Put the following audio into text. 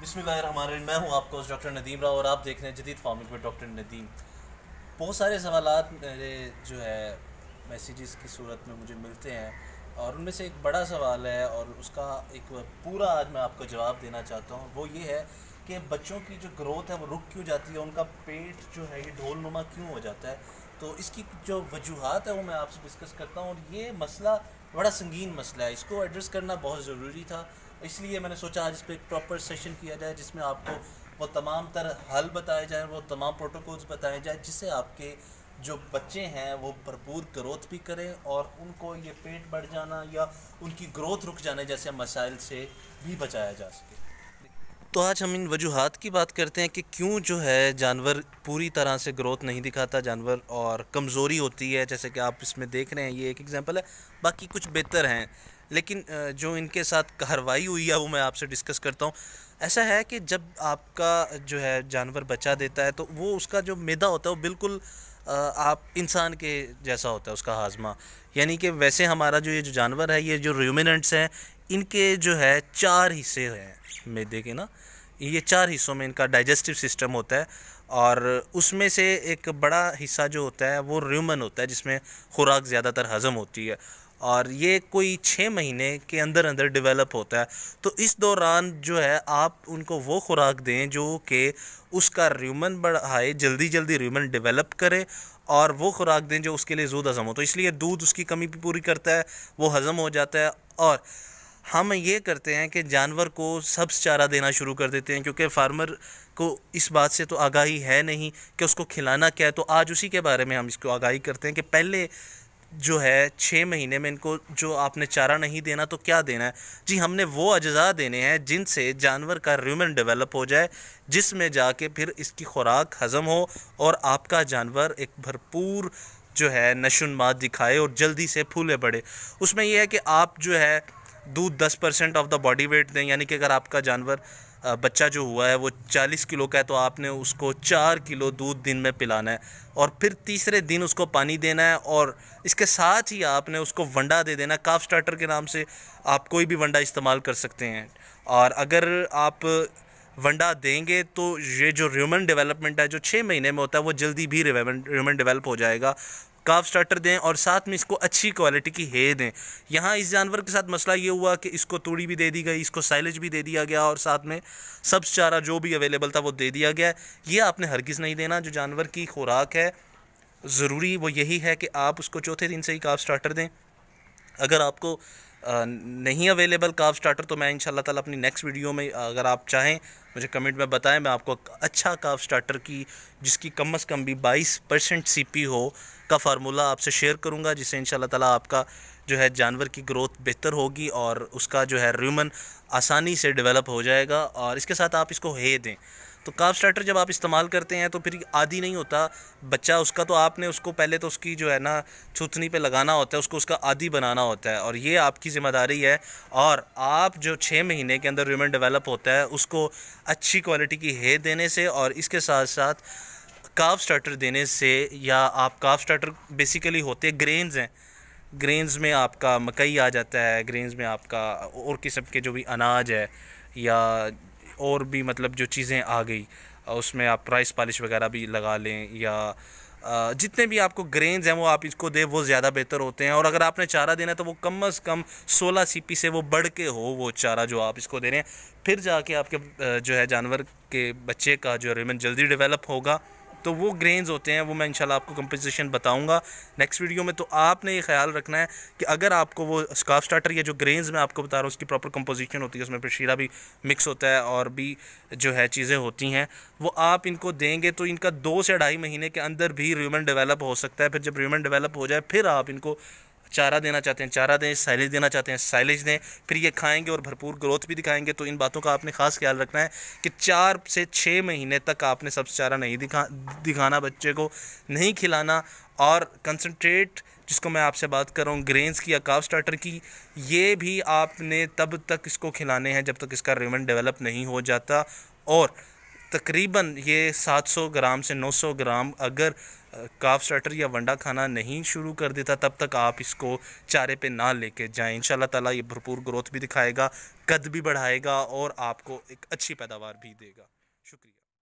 बिसमीम मैं हूं आपको डॉक्टर नदीम राव और आप देख रहे हैं जदीद फार्मिंग में डॉक्टर नदीम बहुत सारे सवाल मेरे जो है मैसेजेस की सूरत में मुझे मिलते हैं और उनमें से एक बड़ा सवाल है और उसका एक पूरा आज मैं आपको जवाब देना चाहता हूँ वो ये है कि बच्चों की जो ग्रोथ है वो रुक क्यों जाती है उनका पेट जो है ये ढोल नुमा क्यों हो जाता है तो इसकी जो वजूहत है वो मैं आपसे डिस्कस करता हूँ और ये मसला बड़ा संगीन मसला है इसको एड्रेस करना बहुत ज़रूरी था इसलिए मैंने सोचा आज इस पर एक प्रॉपर सेशन किया जाए जिसमें आपको वो तमाम तर हल बताए जाए वो तमाम प्रोटोकॉल्स बताए जाए जिससे आपके जो बच्चे हैं वो भरपूर ग्रोथ भी करें और उनको ये पेट बढ़ जाना या उनकी ग्रोथ रुक जाने जैसे मसाइल से भी बचाया जा सके तो आज हम इन वजूहत की बात करते हैं कि क्यों जो है जानवर पूरी तरह से ग्रोथ नहीं दिखाता जानवर और कमज़ोरी होती है जैसे कि आप इसमें देख रहे हैं ये एक एग्जांपल है बाकी कुछ बेहतर हैं लेकिन जो इनके साथ कार्रवाई हुई है वो मैं आपसे डिस्कस करता हूँ ऐसा है कि जब आपका जो है जानवर बचा देता है तो वो उसका जो मैदा होता है वो बिल्कुल आप इंसान के जैसा होता है उसका हाजमा यानी कि वैसे हमारा जो ये जो जानवर है ये जो र्यूमिनेंट्स हैं इनके जो है चार हिस्से हैं मैदे के ना ये चार हिस्सों में इनका डाइजेस्टिव सिस्टम होता है और उसमें से एक बड़ा हिस्सा जो होता है वो र्यूमन होता है जिसमें खुराक ज़्यादातर हज़म होती है और ये कोई छः महीने के अंदर अंदर डेवलप होता है तो इस दौरान जो है आप उनको वो खुराक दें जो कि उसका र्यूमन बढ़ाए जल्दी जल्दी र्यूमन डेवलप करे और वो खुराक दें जो उसके लिए जूद हज़म हो तो इसलिए दूध उसकी कमी भी पूरी करता है वो हज़म हो जाता है और हम ये करते हैं कि जानवर को सब्स चारा देना शुरू कर देते हैं क्योंकि फार्मर को इस बात से तो आगाही है नहीं कि उसको खिलाना क्या है तो आज उसी के बारे में हम इसको आगाही करते हैं कि पहले जो है छः महीने में इनको जो आपने चारा नहीं देना तो क्या देना है जी हमने वो अज्जा देने हैं जिनसे जानवर का र्यूमन डेवलप हो जाए जिसमें जाके फिर इसकी खुराक हज़म हो और आपका जानवर एक भरपूर जो है नशोनमा दिखाए और जल्दी से फूले बढ़े उसमें यह है कि आप जो है दूध दस percent of the body weight दें यानी कि अगर आपका जानवर बच्चा जो हुआ है वो 40 किलो का है तो आपने उसको चार किलो दूध दिन में पिलाना है और फिर तीसरे दिन उसको पानी देना है और इसके साथ ही आपने उसको वंडा दे देना काफ स्टार्टर के नाम से आप कोई भी वंडा इस्तेमाल कर सकते हैं और अगर आप वंडा देंगे तो ये जो ह्यूमन डेवलपमेंट है जो छः महीने में होता है वो जल्दी भी ह्यूमन डेवलप हो जाएगा काफ स्टार्टर दें और साथ में इसको अच्छी क्वालिटी की हे दें यहाँ इस जानवर के साथ मसला ये हुआ कि इसको तूड़ी भी दे दी गई इसको साइलेज भी दे दिया गया और साथ में सब चारा जो भी अवेलेबल था वो दे दिया गया ये आपने हरगिज़ नहीं देना जो जानवर की खुराक है ज़रूरी वो यही है कि आप उसको चौथे दिन से ही काफ स्टार्टर दें अगर आपको नहीं अवेलेबल काव स्टार्टर तो मैं इन ताला अपनी नेक्स्ट वीडियो में अगर आप चाहें मुझे कमेंट में बताएं मैं आपको अच्छा काव स्टार्टर की जिसकी कम अज़ कम भी 22 परसेंट सी हो का फार्मूला आपसे शेयर करूंगा जिससे इंशाल्लाह ताला आपका जो है जानवर की ग्रोथ बेहतर होगी और उसका जो है र्यूमन आसानी से डिवेलप हो जाएगा और इसके साथ आप इसको हे दें तो काफ स्टार्टर जब आप इस्तेमाल करते हैं तो फिर आदि नहीं होता बच्चा उसका तो आपने उसको पहले तो उसकी जो है ना छुथनी पे लगाना होता है उसको उसका आदि बनाना होता है और ये आपकी ज़िम्मेदारी है और आप जो छः महीने के अंदर र्यूमन डेवलप होता है उसको अच्छी क्वालिटी की हे देने से और इसके साथ साथ काफ स्टार्टर देने से या आप काफ स्टार्टर बेसिकली होते हैं ग्रेन्स हैं ग्रेन्स में आपका मकई आ जाता है ग्रेन्स में आपका और किस्म के जो भी अनाज है या और भी मतलब जो चीज़ें आ गई उसमें आप प्राइस पॉलिश वगैरह भी लगा लें या जितने भी आपको ग्रेन्स हैं वो आप इसको दें वो ज़्यादा बेहतर होते हैं और अगर आपने चारा देना है तो वो कम अज़ कम 16 सीपी से वो बढ़ के हो वो चारा जो आप इसको दे रहे हैं फिर जाके आपके जो है जानवर के बच्चे का जो रिमन जल्दी डेवलप होगा तो वो ग्रेन्स होते हैं वो मैं इंशाल्लाह आपको कंपोजिशन बताऊंगा नेक्स्ट वीडियो में तो आपने ये ख्याल रखना है कि अगर आपको वो स्काफ स्टार्टर या जो ग्रेन्स मैं आपको बता रहा हूँ उसकी प्रॉपर कंपोजिशन होती है उसमें फिर शीरा भी मिक्स होता है और भी जो है चीज़ें होती हैं वो आप इनको देंगे तो इनका दो से ढाई महीने के अंदर भी र्यूमन डेवलप हो सकता है फिर जब र्यूमन डेवलप हो जाए फिर आप इनको चारा देना चाहते हैं चारा दें साइलेज देना चाहते हैं साइलेज दें फिर ये खाएंगे और भरपूर ग्रोथ भी दिखाएंगे तो इन बातों का आपने खास ख्याल रखना है कि चार से छः महीने तक आपने सब चारा नहीं दिखा दिखाना बच्चे को नहीं खिलाना और कंसनट्रेट जिसको मैं आपसे बात कर रहा हूँ ग्रेन्स की या काफ स्टार्टर की ये भी आपने तब तक इसको खिलाने हैं जब तक इसका रेमन डेवलप नहीं हो जाता और तकरीबन ये 700 ग्राम से 900 ग्राम अगर काफ स्टार्टर या वंडा खाना नहीं शुरू कर देता तब तक आप इसको चारे पे ना लेके जाएं इन ताला ये भरपूर ग्रोथ भी दिखाएगा कद भी बढ़ाएगा और आपको एक अच्छी पैदावार भी देगा